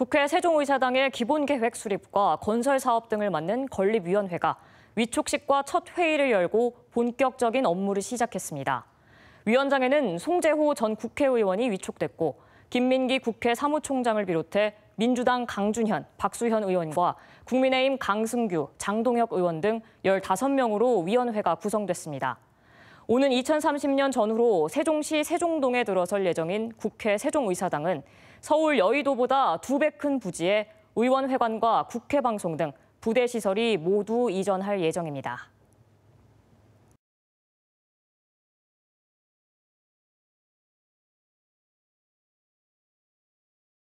국회 세종의사당의 기본계획 수립과 건설사업 등을 맡는 건립위원회가 위촉식과 첫 회의를 열고 본격적인 업무를 시작했습니다. 위원장에는 송재호 전 국회의원이 위촉됐고 김민기 국회 사무총장을 비롯해 민주당 강준현, 박수현 의원과 국민의힘 강승규, 장동혁 의원 등 15명으로 위원회가 구성됐습니다. 오는 2030년 전후로 세종시 세종동에 들어설 예정인 국회 세종의사당은 서울 여의도보다 두 배 큰 부지에 의원회관과 국회 방송 등 부대 시설이 모두 이전할 예정입니다.